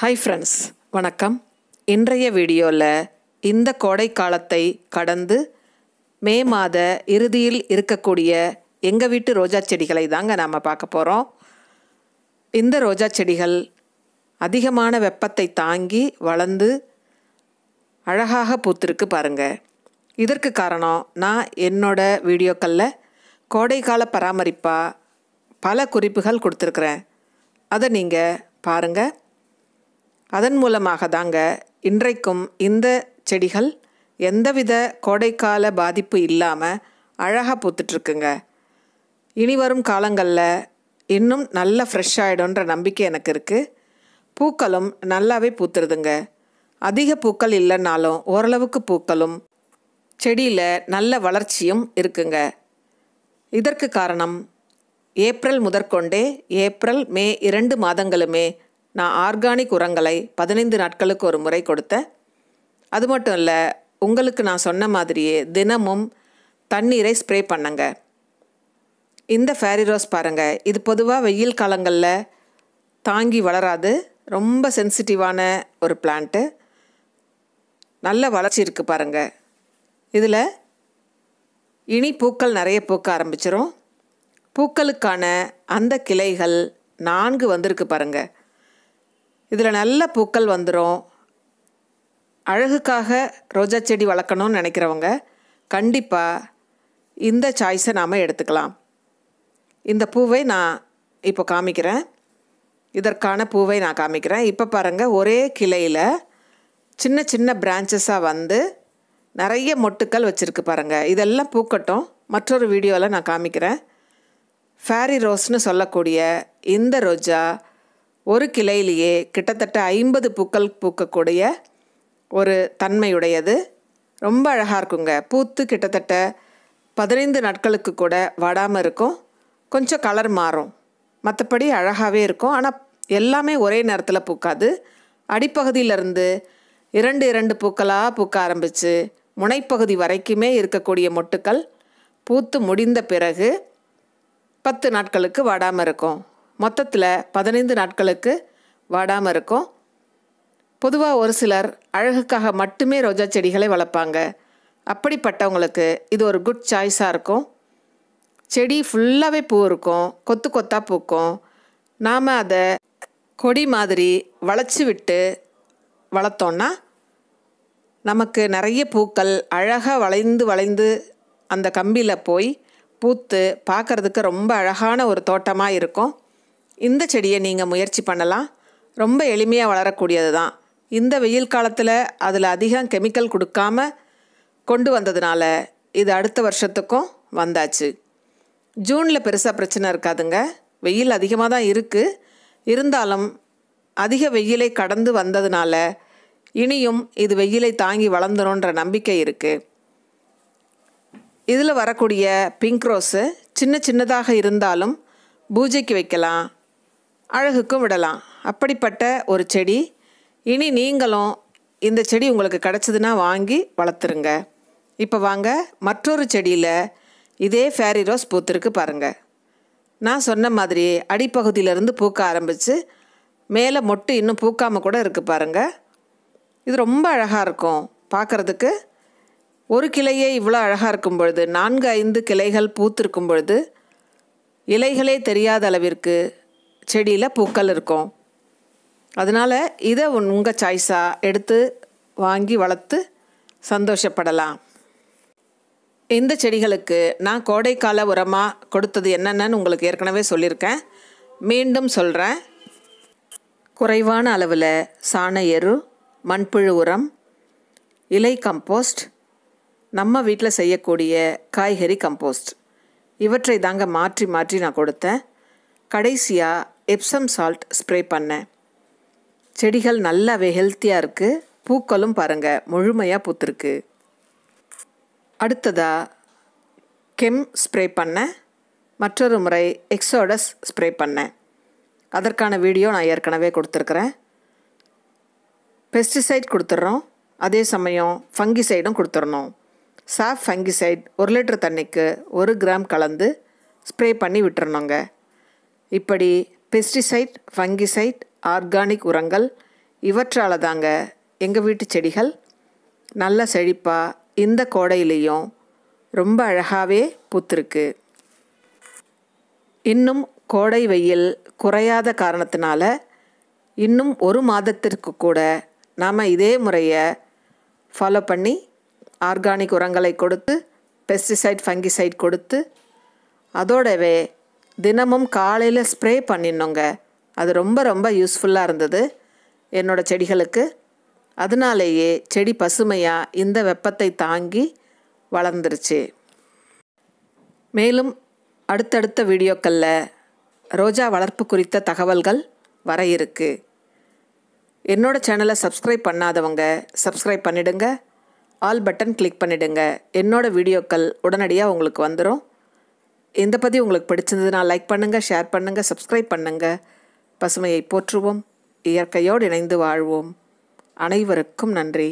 hi friends வணக்கம் இன்றைய வீடியோவில் இந்த கோடை காலத்தை கடந்து மே மாத இறுதியில் இருக்கக்கூடிய எங்கள் வீட்டு ரோஜா செடிகளை தாங்க நாம் பார்க்க போகிறோம் இந்த ரோஜா செடிகள் அதிகமான வெப்பத்தை தாங்கி வளர்ந்து அழகாக பூத்திருக்கு பாருங்கள் இதற்கு காரணம் நான் என்னோட வீடியோக்களில் கோடைக்கால பராமரிப்பாக பல குறிப்புகள் கொடுத்துருக்குறேன் அதை நீங்கள் பாருங்கள் அதன் மூலமாக தாங்க இன்றைக்கும் இந்த செடிகள் எந்தவித கோடைக்கால பாதிப்பு இல்லாமல் அழகாக பூத்துட்ருக்குங்க இனி வரும் காலங்களில் இன்னும் நல்லா ஃப்ரெஷ் ஆகிடும்ன்ற நம்பிக்கை எனக்கு இருக்குது பூக்களும் நல்லாவே பூத்துருதுங்க அதிக பூக்கள் இல்லைன்னாலும் ஓரளவுக்கு பூக்களும் செடியில் நல்ல வளர்ச்சியும் இருக்குங்க இதற்கு காரணம் ஏப்ரல் முதற்கொண்டே ஏப்ரல் மே இரண்டு மாதங்களுமே நான் ஆர்கானிக் உரங்களை பதினைந்து நாட்களுக்கு ஒரு முறை கொடுத்தேன் அது மட்டும் இல்லை உங்களுக்கு நான் சொன்ன மாதிரியே தினமும் தண்ணீரை ஸ்ப்ரே பண்ணுங்க இந்த ஃபேரி ரோஸ் பாருங்கள் இது பொதுவாக வெயில் காலங்களில் தாங்கி வளராது ரொம்ப சென்சிட்டிவான ஒரு பிளான்ட்டு நல்ல வளர்ச்சி இருக்குது பாருங்கள் இதில் இனி பூக்கள் நிறைய பூக்க ஆரம்பிச்சிரும் பூக்களுக்கான அந்த கிளைகள் நான்கு வந்திருக்கு பாருங்கள் இதில் நல்ல பூக்கள் வந்துடும் அழகுக்காக ரோஜா செடி வளர்க்கணும்னு நினைக்கிறவங்க கண்டிப்பாக இந்த சாய்ஸை நாம் எடுத்துக்கலாம் இந்த பூவை நான் இப்போ காமிக்கிறேன் இதற்கான பூவை நான் காமிக்கிறேன் இப்போ பாருங்கள் ஒரே கிளையில் சின்ன சின்ன பிரான்ச்சஸாக வந்து நிறைய மொட்டுக்கள் வச்சுருக்கு பாருங்கள் இதெல்லாம் பூக்கட்டும் மற்றொரு வீடியோவில் நான் காமிக்கிறேன் ஃபேரி ரோஸ்னு சொல்லக்கூடிய இந்த ரோஜா ஒரு கிளையிலேயே கிட்டத்தட்ட ஐம்பது பூக்கள் பூக்கக்கூடிய ஒரு தன்மையுடையது ரொம்ப அழகாக இருக்குங்க பூத்து கிட்டத்தட்ட பதினைந்து நாட்களுக்கு கூட வாடாமல் இருக்கும் கொஞ்சம் கலர் மாறும் மற்றபடி அழகாகவே இருக்கும் ஆனால் எல்லாமே ஒரே நேரத்தில் பூக்காது அடிப்பகுதியிலிருந்து இரண்டு இரண்டு பூக்களாக பூக்க ஆரம்பித்து முனைப்பகுதி வரைக்குமே இருக்கக்கூடிய மொட்டுக்கள் பூத்து முடிந்த பிறகு பத்து நாட்களுக்கு வாடாமல் இருக்கும் மொத்தத்தில் பதினைந்து நாட்களுக்கு வாடாமல் இருக்கும் பொதுவாக ஒரு சிலர் அழகுக்காக மட்டுமே ரோஜா செடிகளை வளர்ப்பாங்க அப்படிப்பட்டவங்களுக்கு இது ஒரு குட் சாய்ஸாக இருக்கும் செடி ஃபுல்லாகவே பூ இருக்கும் கொத்து கொத்தாக பூக்கும் நாம் அதை கொடி மாதிரி வளைச்சி விட்டு வளர்த்தோன்னா நமக்கு நிறைய பூக்கள் அழகாக வளைந்து வளைந்து அந்த கம்பியில் போய் பூத்து பார்க்குறதுக்கு ரொம்ப அழகான ஒரு தோட்டமாக இருக்கும் இந்த செடியை நீங்கள் முயற்சி பண்ணலாம் ரொம்ப எளிமையாக வளரக்கூடியது தான் இந்த வெயில் காலத்தில் அதில் அதிகம் கெமிக்கல் கொடுக்காம கொண்டு வந்ததுனால இது அடுத்த வருஷத்துக்கும் வந்தாச்சு ஜூனில் பெருசாக பிரச்சனை இருக்காதுங்க வெயில் அதிகமாக தான் இருக்குது இருந்தாலும் அதிக வெயிலை கடந்து வந்ததுனால இனியும் இது வெயிலை தாங்கி வளர்ந்துணுன்ற நம்பிக்கை இருக்குது இதில் வரக்கூடிய பிங்க் ரோஸு சின்ன சின்னதாக இருந்தாலும் பூஜைக்கு வைக்கலாம் அழகுக்கும் விடலாம் அப்படிப்பட்ட ஒரு செடி இனி நீங்களும் இந்த செடி உங்களுக்கு கிடச்சிதுன்னா வாங்கி வளர்த்துருங்க இப்போ வாங்க மற்றொரு செடியில் இதே ஃபேரி ரோஸ் பூத்திருக்கு பாருங்கள் நான் சொன்ன மாதிரி அடிப்பகுதியிலேருந்து பூக்க ஆரம்பித்து மேலே மொட்டு இன்னும் பூக்காமல் கூட இருக்குது பாருங்கள் இது ரொம்ப அழகாக இருக்கும் பார்க்குறதுக்கு ஒரு கிளையே இவ்வளோ அழகாக இருக்கும் பொழுது நான்கு ஐந்து கிளைகள் பூத்திருக்கும் பொழுது இலைகளே தெரியாத அளவிற்கு செடியில் பூக்கள் இருக்கும் அதனால் இதை உங்கள் சாய்ஸாக எடுத்து வாங்கி வளர்த்து சந்தோஷப்படலாம் இந்த செடிகளுக்கு நான் கோடைக்கால உரமாக கொடுத்தது என்னென்னு உங்களுக்கு ஏற்கனவே சொல்லியிருக்கேன் மீண்டும் சொல்கிறேன் குறைவான அளவில் சாண எரு மண்புழு உரம் இலை கம்போஸ்ட் நம்ம வீட்டில் செய்யக்கூடிய காய்கறி கம்போஸ்ட் இவற்றை தாங்க மாற்றி மாற்றி நான் கொடுத்தேன் கடைசியாக எப்சம் சால்ட் ஸ்ப்ரே பண்ணேன் செடிகள் நல்லாவே ஹெல்த்தியாக இருக்குது பூக்களும் பாருங்கள் முழுமையாக பூத்துருக்கு அடுத்ததாக கெம் ஸ்ப்ரே பண்ணேன் மற்றொரு முறை எக்ஸோடஸ் ஸ்ப்ரே பண்ணேன் அதற்கான வீடியோ நான் ஏற்கனவே கொடுத்துருக்குறேன் பெஸ்டிசைட் கொடுத்துட்றோம் அதே சமயம் ஃபங்கிசைடும் கொடுத்துடணும் சாஃப் ஃபங்கிசைட் ஒரு லிட்டர் தண்ணிக்கு ஒரு கிராம் கலந்து ஸ்ப்ரே பண்ணி விட்டுறணுங்க இப்படி பெஸ்டிசைட் ஃபங்கிசைட் ஆர்கானிக் உரங்கள் இவற்றால் தாங்க எங்கள் வீட்டு செடிகள் நல்ல செழிப்பாக இந்த கோடையிலையும் ரொம்ப அழகாகவே பூத்துருக்கு இன்னும் கோடை வெயில் குறையாத காரணத்தினால இன்னும் ஒரு மாதத்திற்கு கூட நாம் இதே முறையை ஃபாலோ பண்ணி ஆர்கானிக் உரங்களை கொடுத்து பெஸ்டிசைட் ஃபங்கிசைட் கொடுத்து அதோடவே தினமும் காலையில் ஸ்ப்ரே பண்ணினோங்க அது ரொம்ப ரொம்ப யூஸ்ஃபுல்லாக இருந்தது என்னோடய செடிகளுக்கு அதனாலேயே செடி பசுமையாக இந்த வெப்பத்தை தாங்கி வளர்ந்துருச்சு மேலும் அடுத்தடுத்த வீடியோக்களில் ரோஜா வளர்ப்பு குறித்த தகவல்கள் வர இருக்குது என்னோடய சேனலை சப்ஸ்கிரைப் பண்ணாதவங்க சப்ஸ்கிரைப் பண்ணிவிடுங்க ஆல் பட்டன் கிளிக் பண்ணிவிடுங்க என்னோடய வீடியோக்கள் உடனடியாக உங்களுக்கு வந்துடும் இந்த பதிவு உங்களுக்கு நான் லைக் பண்ணுங்கள் ஷேர் பண்ணுங்கள் சப்ஸ்கிரைப் பண்ணுங்கள் பசுமையை போற்றுவோம் இயற்கையோடு இணைந்து வாழ்வோம் அனைவருக்கும் நன்றி